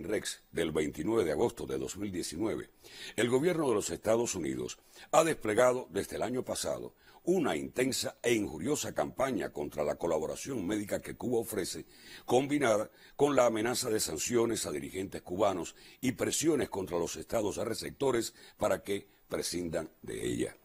Rex del 29 de agosto de 2019, el gobierno de los Estados Unidos ha desplegado desde el año pasado una intensa e injuriosa campaña contra la colaboración médica que Cuba ofrece, combinada con la amenaza de sanciones a dirigentes cubanos y presiones contra los estados receptores para que prescindan de ella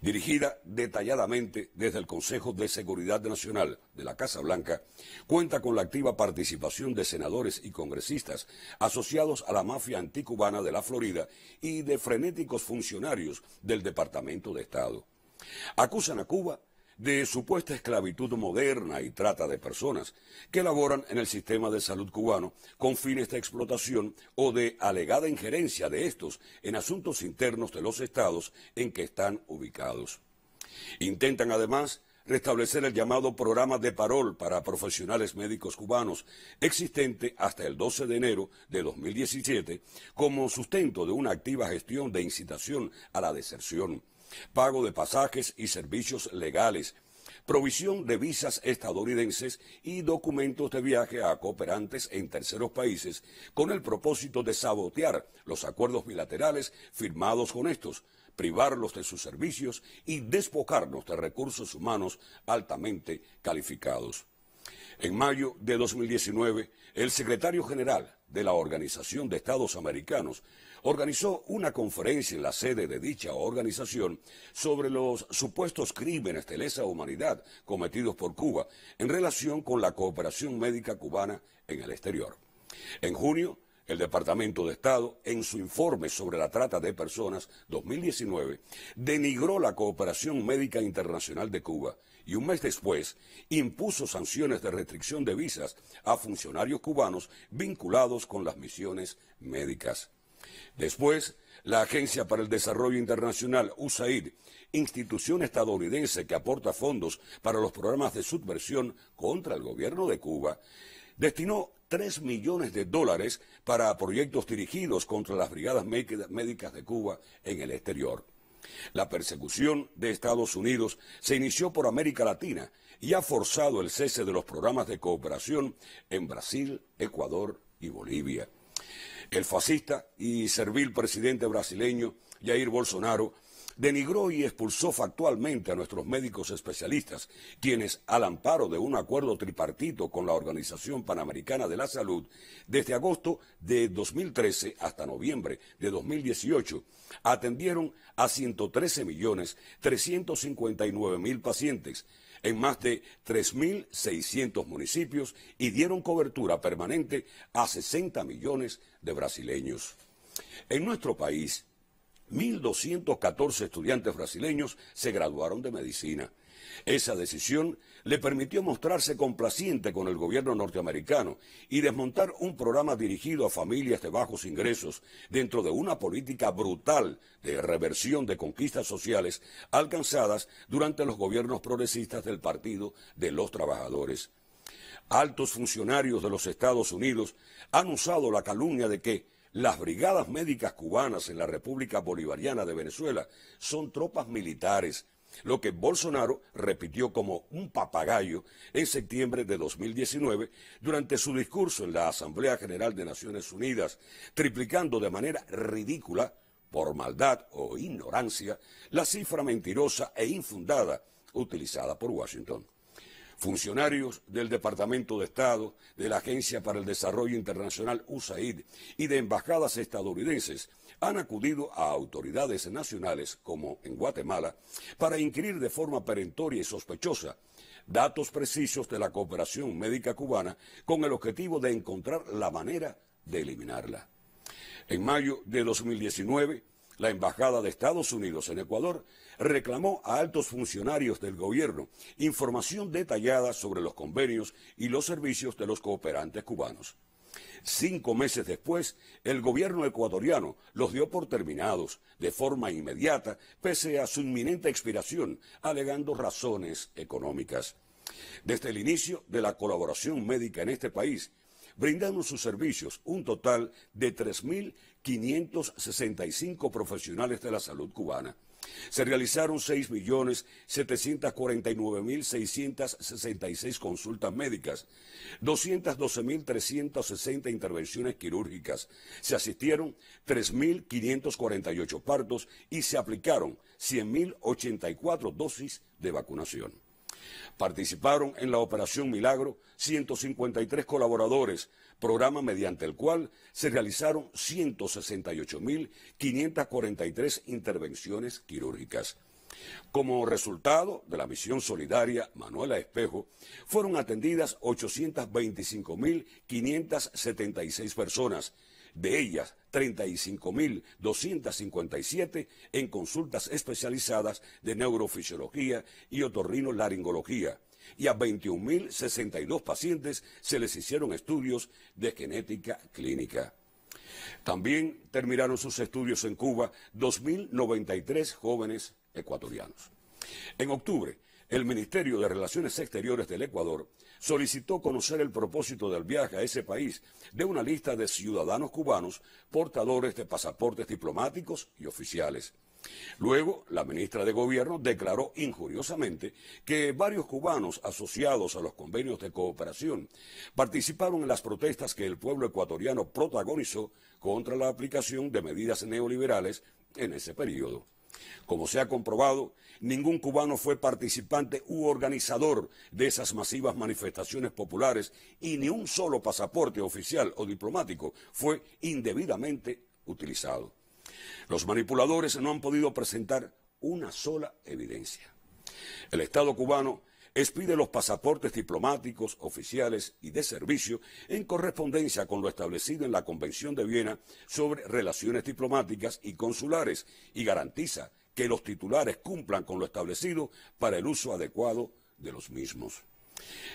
dirigida detalladamente desde el Consejo de Seguridad Nacional de la Casa Blanca, cuenta con la activa participación de senadores y congresistas asociados a la mafia anticubana de la Florida y de frenéticos funcionarios del Departamento de Estado. Acusan a Cuba de supuesta esclavitud moderna y trata de personas que laboran en el sistema de salud cubano con fines de explotación o de alegada injerencia de estos en asuntos internos de los estados en que están ubicados. Intentan además restablecer el llamado programa de parol para profesionales médicos cubanos, existente hasta el 12 de enero de 2017, como sustento de una activa gestión de incitación a la deserción pago de pasajes y servicios legales, provisión de visas estadounidenses y documentos de viaje a cooperantes en terceros países con el propósito de sabotear los acuerdos bilaterales firmados con estos, privarlos de sus servicios y despojarnos de recursos humanos altamente calificados. En mayo de 2019, el secretario general de la Organización de Estados Americanos organizó una conferencia en la sede de dicha organización sobre los supuestos crímenes de lesa humanidad cometidos por Cuba en relación con la cooperación médica cubana en el exterior. En junio, el Departamento de Estado, en su informe sobre la trata de personas 2019, denigró la cooperación médica internacional de Cuba y un mes después impuso sanciones de restricción de visas a funcionarios cubanos vinculados con las misiones médicas. Después, la Agencia para el Desarrollo Internacional, USAID, institución estadounidense que aporta fondos para los programas de subversión contra el gobierno de Cuba, destinó 3 millones de dólares para proyectos dirigidos contra las brigadas médicas de Cuba en el exterior. La persecución de Estados Unidos se inició por América Latina y ha forzado el cese de los programas de cooperación en Brasil, Ecuador y Bolivia. El fascista y servil presidente brasileño Jair Bolsonaro denigró y expulsó factualmente a nuestros médicos especialistas, quienes, al amparo de un acuerdo tripartito con la Organización Panamericana de la Salud, desde agosto de 2013 hasta noviembre de 2018, atendieron a 113.359.000 pacientes, en más de 3.600 municipios y dieron cobertura permanente a 60 millones de brasileños. En nuestro país, 1.214 estudiantes brasileños se graduaron de medicina esa decisión le permitió mostrarse complaciente con el gobierno norteamericano y desmontar un programa dirigido a familias de bajos ingresos dentro de una política brutal de reversión de conquistas sociales alcanzadas durante los gobiernos progresistas del Partido de los Trabajadores. Altos funcionarios de los Estados Unidos han usado la calumnia de que las brigadas médicas cubanas en la República Bolivariana de Venezuela son tropas militares lo que Bolsonaro repitió como un papagayo en septiembre de 2019 durante su discurso en la Asamblea General de Naciones Unidas, triplicando de manera ridícula, por maldad o ignorancia, la cifra mentirosa e infundada utilizada por Washington funcionarios del Departamento de Estado, de la Agencia para el Desarrollo Internacional USAID y de embajadas estadounidenses han acudido a autoridades nacionales, como en Guatemala, para inquirir de forma perentoria y sospechosa datos precisos de la cooperación médica cubana con el objetivo de encontrar la manera de eliminarla. En mayo de 2019, la Embajada de Estados Unidos en Ecuador reclamó a altos funcionarios del gobierno información detallada sobre los convenios y los servicios de los cooperantes cubanos. Cinco meses después, el gobierno ecuatoriano los dio por terminados de forma inmediata, pese a su inminente expiración, alegando razones económicas. Desde el inicio de la colaboración médica en este país, brindaron sus servicios un total de 3.000 565 profesionales de la salud cubana. Se realizaron 6.749.666 consultas médicas, 212.360 intervenciones quirúrgicas, se asistieron 3.548 partos y se aplicaron 100.084 dosis de vacunación. Participaron en la Operación Milagro 153 colaboradores programa mediante el cual se realizaron 168.543 intervenciones quirúrgicas. Como resultado de la misión solidaria Manuela Espejo, fueron atendidas 825.576 personas, de ellas 35.257 en consultas especializadas de neurofisiología y otorrinolaringología, y a 21.062 pacientes se les hicieron estudios de genética clínica. También terminaron sus estudios en Cuba 2.093 jóvenes ecuatorianos. En octubre, el Ministerio de Relaciones Exteriores del Ecuador solicitó conocer el propósito del viaje a ese país de una lista de ciudadanos cubanos portadores de pasaportes diplomáticos y oficiales. Luego, la ministra de Gobierno declaró injuriosamente que varios cubanos asociados a los convenios de cooperación participaron en las protestas que el pueblo ecuatoriano protagonizó contra la aplicación de medidas neoliberales en ese periodo. Como se ha comprobado, ningún cubano fue participante u organizador de esas masivas manifestaciones populares y ni un solo pasaporte oficial o diplomático fue indebidamente utilizado. Los manipuladores no han podido presentar una sola evidencia. El Estado cubano expide los pasaportes diplomáticos, oficiales y de servicio en correspondencia con lo establecido en la Convención de Viena sobre relaciones diplomáticas y consulares y garantiza que los titulares cumplan con lo establecido para el uso adecuado de los mismos.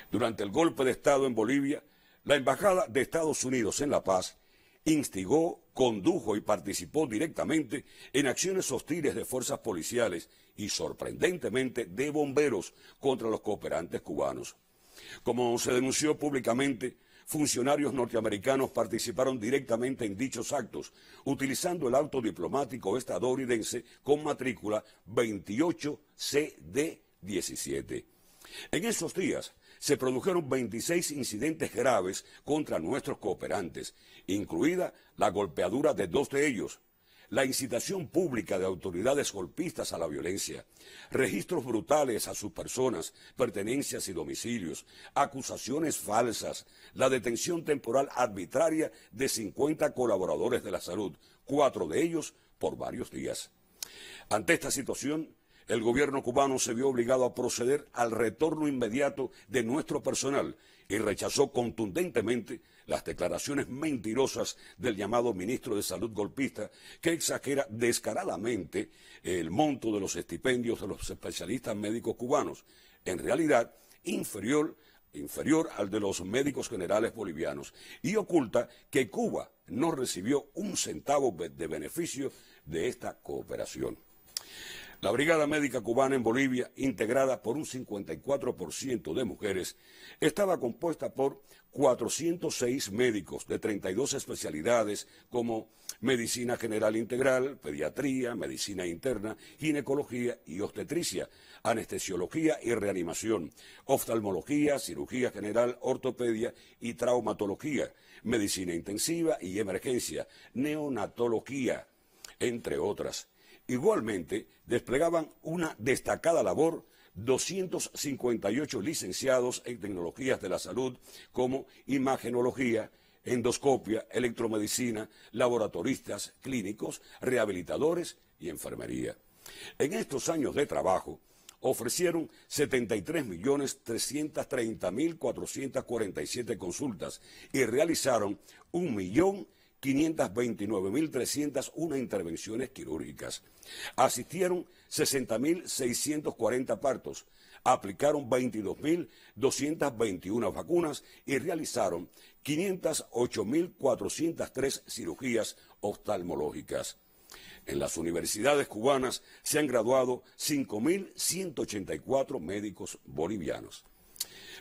Durante el golpe de Estado en Bolivia, la Embajada de Estados Unidos en La Paz instigó, condujo y participó directamente en acciones hostiles de fuerzas policiales y sorprendentemente de bomberos contra los cooperantes cubanos. Como se denunció públicamente, funcionarios norteamericanos participaron directamente en dichos actos, utilizando el auto diplomático estadounidense con matrícula 28CD17. En esos días se produjeron 26 incidentes graves contra nuestros cooperantes, incluida la golpeadura de dos de ellos, la incitación pública de autoridades golpistas a la violencia, registros brutales a sus personas, pertenencias y domicilios, acusaciones falsas, la detención temporal arbitraria de 50 colaboradores de la salud, cuatro de ellos por varios días. Ante esta situación, el gobierno cubano se vio obligado a proceder al retorno inmediato de nuestro personal y rechazó contundentemente las declaraciones mentirosas del llamado ministro de Salud golpista, que exagera descaradamente el monto de los estipendios de los especialistas médicos cubanos, en realidad inferior inferior al de los médicos generales bolivianos y oculta que Cuba no recibió un centavo de beneficio de esta cooperación. La Brigada Médica Cubana en Bolivia, integrada por un 54% de mujeres, estaba compuesta por 406 médicos de 32 especialidades como medicina general integral, pediatría, medicina interna, ginecología y obstetricia, anestesiología y reanimación, oftalmología, cirugía general, ortopedia y traumatología, medicina intensiva y emergencia, neonatología, entre otras. Igualmente, desplegaban una destacada labor 258 licenciados en tecnologías de la salud como imagenología, endoscopia, electromedicina, laboratoristas, clínicos, rehabilitadores y enfermería. En estos años de trabajo, ofrecieron 73.330.447 consultas y realizaron millón 529.301 intervenciones quirúrgicas. Asistieron 60.640 partos, aplicaron 22.221 vacunas y realizaron 508.403 cirugías oftalmológicas. En las universidades cubanas se han graduado 5.184 médicos bolivianos.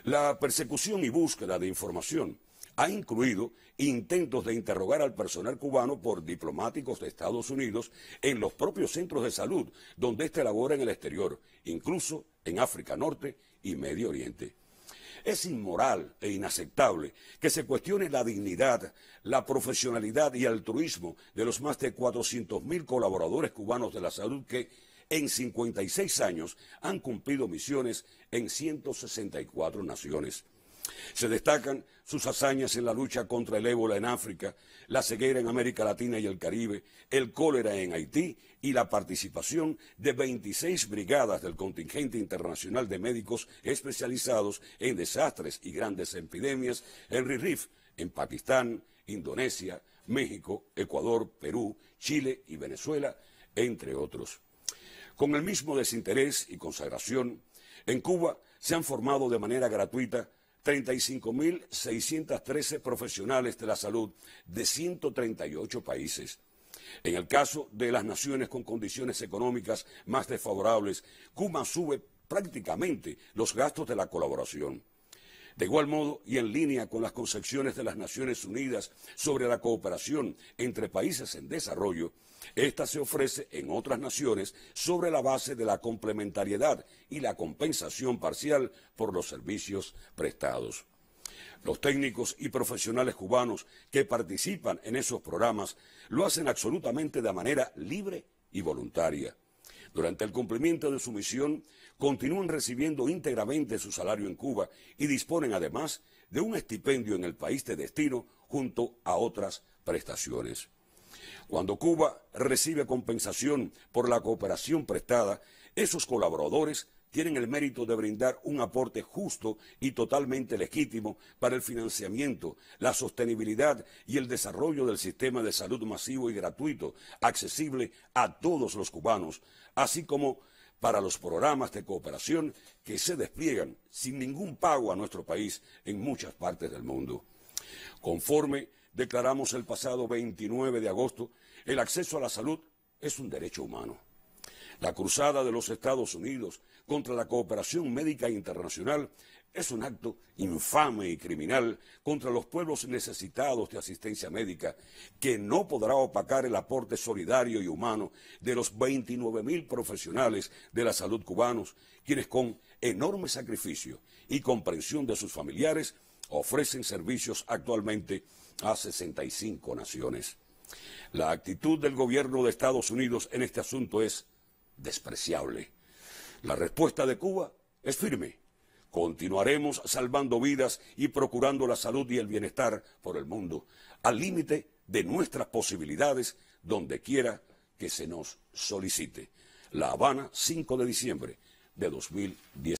La persecución y búsqueda de información ha incluido intentos de interrogar al personal cubano por diplomáticos de Estados Unidos en los propios centros de salud donde éste labora en el exterior, incluso en África Norte y Medio Oriente. Es inmoral e inaceptable que se cuestione la dignidad, la profesionalidad y altruismo de los más de 400.000 colaboradores cubanos de la salud que en 56 años han cumplido misiones en 164 naciones. Se destacan sus hazañas en la lucha contra el ébola en África, la ceguera en América Latina y el Caribe, el cólera en Haití y la participación de 26 brigadas del contingente internacional de médicos especializados en desastres y grandes epidemias en RIRIF, en Pakistán, Indonesia, México, Ecuador, Perú, Chile y Venezuela, entre otros. Con el mismo desinterés y consagración, en Cuba se han formado de manera gratuita 35.613 profesionales de la salud de 138 países. En el caso de las naciones con condiciones económicas más desfavorables, Cuba sube prácticamente los gastos de la colaboración. De igual modo, y en línea con las concepciones de las Naciones Unidas sobre la cooperación entre países en desarrollo, esta se ofrece en otras naciones sobre la base de la complementariedad y la compensación parcial por los servicios prestados. Los técnicos y profesionales cubanos que participan en esos programas lo hacen absolutamente de manera libre y voluntaria. Durante el cumplimiento de su misión, continúan recibiendo íntegramente su salario en Cuba y disponen además de un estipendio en el país de destino junto a otras prestaciones. Cuando Cuba recibe compensación por la cooperación prestada, esos colaboradores tienen el mérito de brindar un aporte justo y totalmente legítimo para el financiamiento, la sostenibilidad y el desarrollo del sistema de salud masivo y gratuito, accesible a todos los cubanos, así como para los programas de cooperación que se despliegan sin ningún pago a nuestro país en muchas partes del mundo. Conforme declaramos el pasado 29 de agosto, el acceso a la salud es un derecho humano la cruzada de los Estados Unidos contra la cooperación médica internacional es un acto infame y criminal contra los pueblos necesitados de asistencia médica que no podrá opacar el aporte solidario y humano de los 29 mil profesionales de la salud cubanos, quienes con enorme sacrificio y comprensión de sus familiares ofrecen servicios actualmente a 65 naciones. La actitud del gobierno de Estados Unidos en este asunto es despreciable. La respuesta de Cuba es firme. Continuaremos salvando vidas y procurando la salud y el bienestar por el mundo, al límite de nuestras posibilidades, donde quiera que se nos solicite. La Habana, 5 de diciembre de 2010.